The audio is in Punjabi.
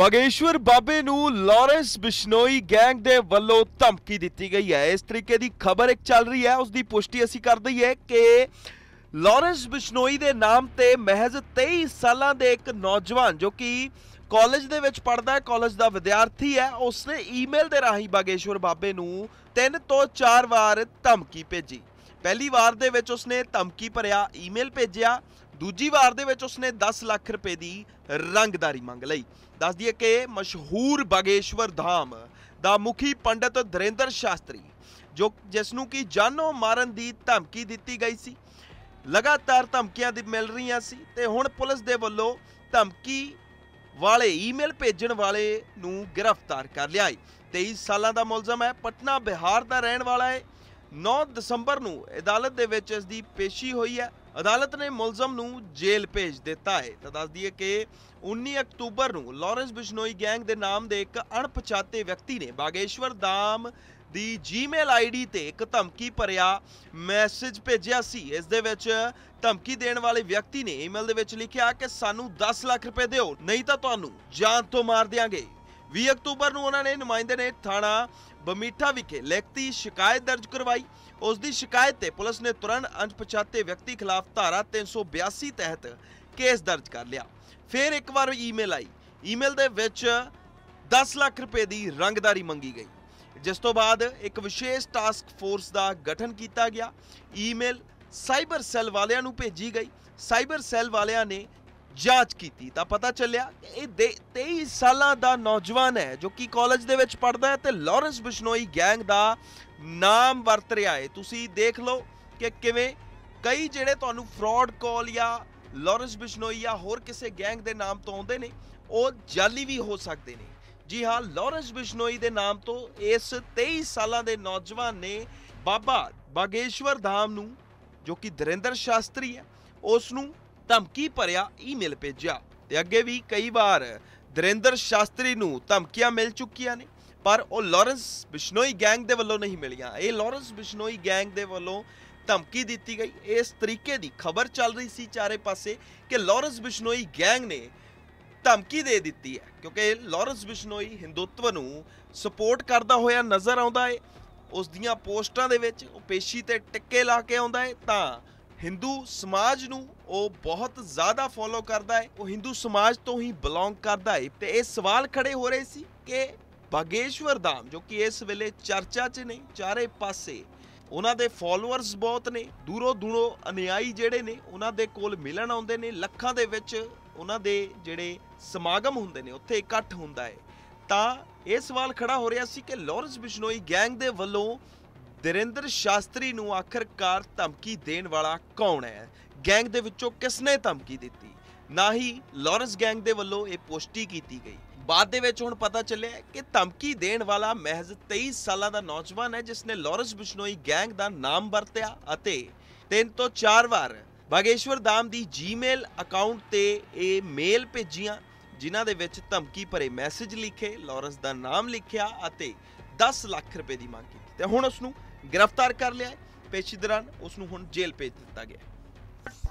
ਬਗੇਸ਼ਵਰ ਬਾਬੇ ਨੂੰ ਲਾਰੈਂਸ ਬਿਸ਼ਨੋਈ ਗੈਂਗ ਦੇ ਵੱਲੋਂ ਧਮਕੀ ਦਿੱਤੀ ਗਈ ਹੈ ਇਸ ਤਰੀਕੇ ਦੀ ਖਬਰ ਇੱਕ ਚੱਲ ਰਹੀ ਹੈ ਉਸ ਦੀ ਪੁਸ਼ਟੀ ਅਸੀਂ ਕਰ ਦਈਏ ਕਿ ਲਾਰੈਂਸ ਬਿਸ਼ਨੋਈ ਦੇ ਨਾਮ ਤੇ ਮਹਿਜ਼ 23 ਸਾਲਾਂ ਦੇ ਇੱਕ ਨੌਜਵਾਨ ਜੋ ਕਿ ਕਾਲਜ ਦੇ ਵਿੱਚ ਪੜਦਾ ਹੈ ਕਾਲਜ ਦਾ ਵਿਦਿਆਰਥੀ ਹੈ ਉਸਨੇ ਈਮੇਲ ਦੇ ਰਾਹੀਂ ਬਗੇਸ਼ਵਰ ਬਾਬੇ ਨੂੰ ਤਿੰਨ ਤੋਂ ਚਾਰ ਵਾਰ ਧਮਕੀ ਭੇਜੀ ਪਹਿਲੀ ਵਾਰ ਦੇ ਵਿੱਚ ਉਸਨੇ ਧਮਕੀ ਭਰਿਆ ਈਮੇਲ ਭੇਜਿਆ ਦੂਜੀ ਵਾਰ ਦੇ ਵਿੱਚ ਉਸਨੇ 10 ਲੱਖ ਰੁਪਏ ਦੀ ਰੰਗਦਾਰੀ ਮੰਗ ਲਈ ਦੱਸ ਦਈਏ ਕਿ ਮਸ਼ਹੂਰ ਬਾਗੇਸ਼ਵਰ ਧਾਮ ਦਾ ਮੁਖੀ ਪੰਡਤ ਦਰਿੰਦਰ ਸ਼ਾਸਤਰੀ ਜੋ ਜਿਸ ਨੂੰ ਕੀ ਜਾਨੋਂ ਮਾਰਨ ਦੀ ਧਮਕੀ ਦਿੱਤੀ ਗਈ ਸੀ ਲਗਾਤਾਰ ਧਮਕੀਆਂ ਦੀ ਮਿਲ ਰਹੀਆਂ ਸੀ ਤੇ ਹੁਣ ਪੁਲਿਸ ਦੇ ਵੱਲੋਂ ਧਮਕੀ ਵਾਲੇ ਈਮੇਲ ਭੇਜਣ ਵਾਲੇ ਨੂੰ ਗ੍ਰਿਫਤਾਰ ਕਰ ਲਿਆ ਹੈ 23 ਸਾਲਾਂ ਦਾ ਮੁਲਜ਼ਮ ਹੈ ਪਟਨਾ ਬਿਹਾਰ ਦਾ ਰਹਿਣ ਵਾਲਾ ਹੈ 9 ਦਸੰਬਰ ਨੂੰ ਅਦਾਲਤ ਦੇ ਵਿੱਚ ਇਸ ਦੀ ਪੇਸ਼ੀ ਹੋਈ ਹੈ ਅਦਾਲਤ ਨੇ ਮੁਲਜ਼ਮ ਨੂੰ ਜੇਲ੍ਹ ਭੇਜ ਦਿੱਤਾ ਹੈ ਤਾਂ ਦੱਸ ਦਈਏ ਕਿ 19 ਅਕਤੂਬਰ ਨੂੰ ਲਾਰੈਂਸ ਬਿਸ਼ਨੋਈ ਗੈਂਗ ਦੇ ਨਾਮ ਦੇ ਇੱਕ ਅਣਪਛਾਤੇ ਵਿਅਕਤੀ ਨੇ ਬਾਗੇਸ਼ਵਰ ਦਾਮ ਦੀ ਜੀਮੇਲ ਆਈਡੀ ਤੇ ਇੱਕ ਧਮਕੀ ਭਰਿਆ ਮੈਸੇਜ ਭੇਜਿਆ ਸੀ ਇਸ ਦੇ ਵਿੱਚ ਧਮਕੀ ਦੇਣ ਵਾਲੇ ਵਿਅਕਤੀ ਨੇ ਈਮੇਲ ਦੇ ਵਿੱਚ ਲਿਖਿਆ ਕਿ ਸਾਨੂੰ 10 ਲੱਖ ਰੁਪਏ ਦਿਓ ਨਹੀਂ ਤਾਂ ਤੁਹਾਨੂੰ ਜਾਨ ਤੋਂ ਮਾਰ ਦਿਆਂਗੇ 20 ਅਕਤੂਬਰ ਨੂੰ ਉਹਨਾਂ ਨੇ ਨੁਮਾਇੰਦੇ ਨੇ ਥਾਣਾ ਬਮੀਠਾ ਵਿਖੇ ਲਿਖਤੀ ਸ਼ਿਕਾਇਤ ਦਰਜ ਕਰਵਾਈ ਉਸ ਦੀ ਸ਼ਿਕਾਇਤ ਤੇ ਪੁਲਿਸ ਨੇ ਤੁਰੰਤ ਅਣਪਛਾਤੇ ਵਿਅਕਤੀ ਖਿਲਾਫ ਧਾਰਾ 382 ਤਹਿਤ ਕੇਸ ਦਰਜ ਕਰ ਲਿਆ ਫਿਰ ਇੱਕ ਵਾਰ ਈਮੇਲ ਆਈ ਈਮੇਲ ਦੇ ਵਿੱਚ 10 ਲੱਖ ਰੁਪਏ ਦੀ ਰੰਗਦਾਰੀ ਮੰਗੀ ਗਈ ਜਿਸ ਤੋਂ ਬਾਅਦ ਇੱਕ ਵਿਸ਼ੇਸ਼ ਟਾਸਕ ਫੋਰਸ ਦਾ ਗਠਨ ਕੀਤਾ ਗਿਆ ਈਮੇਲ ਸਾਈਬਰ ਸੈੱਲ ਵਾਲਿਆਂ ਨੂੰ ਭੇਜੀ ਗਈ ਸਾਈਬਰ ਸੈੱਲ ਵਾਲਿਆਂ ਨੇ ਜਾਂਚ ਕੀਤੀ ਤਾਂ ਪਤਾ ਚੱਲਿਆ ਕਿ ਇਹ 23 ਸਾਲਾਂ ਦਾ ਨੌਜਵਾਨ ਹੈ ਜੋ ਕਿ ਕਾਲਜ ਦੇ ਵਿੱਚ ਪੜਦਾ ਹੈ ਤੇ ਲਾਰੈਂਸ ਬਿਸ਼ਨੋਈ ਗੈਂਗ ਦਾ ਨਾਮ ਵਰਤ ਰਿਹਾ ਹੈ ਤੁਸੀਂ ਦੇਖ ਲਓ ਕਿ ਕਿਵੇਂ ਕਈ ਜਿਹੜੇ ਤੁਹਾਨੂੰ ਫਰਾਡ ਕਾਲ ਜਾਂ ਲਾਰੈਂਸ ਬਿਸ਼ਨੋਈ ਜਾਂ ਹੋਰ ਕਿਸੇ ਗੈਂਗ ਦੇ ਨਾਮ ਤੋਂ ਆਉਂਦੇ ਨੇ ਉਹ ਜਾਲੀ ਵੀ ਹੋ ਸਕਦੇ ਨੇ ਜੀ ਹਾਂ ਲਾਰੈਂਸ ਬਿਸ਼ਨੋਈ ਦੇ ਨਾਮ ਤੋਂ ਇਸ 23 ਸਾਲਾਂ ਦੇ ਨੌਜਵਾਨ ਨੇ ਬਾਬਾ ਬਾਗੇਸ਼ਵਰ ਧਾਮ ਨੂੰ ਜੋ ਕਿ ਦਰਿੰਦਰ ਸ਼ਾਸਤਰੀ ਹੈ ਉਸ ਨੂੰ ਧਮਕੀ ਭਰਿਆ ਈਮੇਲ ਭੇਜਿਆ ਤੇ ਅੱਗੇ ਵੀ ਕਈ ਵਾਰ ਦਰਿੰਦਰ ਸ਼ਾਸਤਰੀ ਨੂੰ ਧਮਕੀਆਂ ਮਿਲ ਚੁੱਕੀਆਂ ਨੇ ਪਰ ਉਹ ਲਾਰੈਂਸ ਬਿਸ਼ਨੋਈ ਗੈਂਗ ਦੇ ਵੱਲੋਂ ਨਹੀਂ ਮਿਲੀਆਂ ਇਹ ਲਾਰੈਂਸ ਬਿਸ਼ਨੋਈ ਗੈਂਗ ਦੇ ਵੱਲੋਂ ਧਮਕੀ ਦਿੱਤੀ ਗਈ ਇਸ ਤਰੀਕੇ ਦੀ ਖਬਰ ਚੱਲ ਰਹੀ ਸੀ ਚਾਰੇ ਪਾਸੇ ਕਿ ਲਾਰੈਂਸ ਬਿਸ਼ਨੋਈ ਗੈਂਗ ਨੇ ਧਮਕੀ ਦੇ ਦਿੱਤੀ ਹੈ ਕਿਉਂਕਿ ਲਾਰੈਂਸ ਬਿਸ਼ਨੋਈ ਹਿੰਦੂਤਵ ਨੂੰ ਸਪੋਰਟ ਕਰਦਾ ਹੋਇਆ ਨਜ਼ਰ ਆਉਂਦਾ ਹੈ ਉਸ ਦੀਆਂ ਪੋਸਟਾਂ ਦੇ ਵਿੱਚ ਉਹ ਪੇਸ਼ੀ ਤੇ ਟਿੱਕੇ ਲਾ ਕੇ ਆਉਂਦਾ ਹੈ ਤਾਂ ਹਿੰਦੂ ਸਮਾਜ ਨੂੰ ਉਹ ਬਹੁਤ ਜ਼ਿਆਦਾ ਫੋਲੋ ਕਰਦਾ ਹੈ ਉਹ ਹਿੰਦੂ ਸਮਾਜ ਤੋਂ ਹੀ ਬਿਲੋਂਗ ਕਰਦਾ ਹੈ ਤੇ ਇਹ ਸਵਾਲ ਖੜੇ ਹੋ ਰਹੇ ਸੀ ਕਿ ਬਾਗੇਸ਼ਵਰ ਧਾਮ ਜੋ ਕਿ ਇਸ ਵੇਲੇ ਚਰਚਾ 'ਚ ਨਹੀਂ ਚਾਰੇ ਪਾਸੇ ਉਹਨਾਂ ਦੇ ਫਾਲੋਅਰਸ ਬਹੁਤ ਨੇ ਦੂਰੋਂ ਦੂਰੋਂ ਅਨਿਆਈ ਜਿਹੜੇ ਨੇ ਉਹਨਾਂ ਦੇ ਕੋਲ ਮਿਲਣ ਆਉਂਦੇ ਨੇ ਲੱਖਾਂ ਦੇ ਵਿੱਚ ਉਹਨਾਂ ਦੇ ਜਿਹੜੇ ਸਮਾਗਮ ਹੁੰਦੇ ਨੇ ਉੱਥੇ ਇਕੱਠ ਹੁੰਦਾ ਹੈ ਤਾਂ ਇਹ ਸਵਾਲ ਖੜਾ ਹੋ ਰਿਹਾ ਸੀ ਕਿ ਲਾਰੈਂਸ ਬਿਸ਼ਨੋਈ ਗੈਂਗ ਦੇ ਵੱਲੋਂ ਦਰਿੰਦਰ ਸ਼ਾਸਤਰੀ ਨੂੰ ਆਖਰਕਾਰ ਧਮਕੀ ਦੇਣ ਵਾਲਾ ਕੌਣ ਹੈ ਗੈਂਗ ਦੇ ਵਿੱਚੋਂ ਕਿਸ ਨੇ ਧਮਕੀ ਦਿੱਤੀ ਨਾ ਹੀ ਲਾਰੈਂਸ ਗੈਂਗ ਦੇ ਵੱਲੋਂ ਇਹ ਪੁਸ਼ਟੀ ਕੀਤੀ ਗਈ ਬਾਅਦ ਦੇ ਵਿੱਚ ਹੁਣ ਪਤਾ ਚੱਲਿਆ ਕਿ ਧਮਕੀ ਦੇਣ ਵਾਲਾ ਮਹਿਜ਼ 23 ਸਾਲਾਂ ਦਾ ਨੌਜਵਾਨ ਹੈ ਜਿਸ ਨੇ ਲਾਰੈਂਸ ਬਿਸ਼ਨੋਈ ਗੈਂਗ ਦਾ ਨਾਮ ਵਰਤਿਆ ਅਤੇ ਤਿੰਨ ਤੋਂ ਚਾਰ ਵਾਰ ਬਾਗੇਸ਼ਵਰ ਦਾਮ ਦੀ ਜੀਮੇਲ ਅਕਾਊਂਟ ਤੇ ਇਹ ਮੇਲ ਭੇਜੀਆਂ ਜਿਨ੍ਹਾਂ ਦੇ ਵਿੱਚ ਧਮਕੀ ਭਰੇ ਮੈਸੇਜ ਲਿਖੇ ਲਾਰੈਂਸ ਦਾ ਨਾਮ ਲਿਖਿਆ ਅਤੇ 10 ਲੱਖ ਰੁਪਏ ਦੀ ਮੰਗ ਕੀਤੀ ਤੇ ਹੁਣ ਉਸ ਨੂੰ ਗ੍ਰਿਫਤਾਰ ਕਰ ਲਿਆ ਪੇਸ਼ੀ ਦੌਰਾਨ ਉਸ ਨੂੰ ਹੁਣ ਜੇਲ੍ਹ ਭੇਜ ਦਿੱਤਾ ਗਿਆ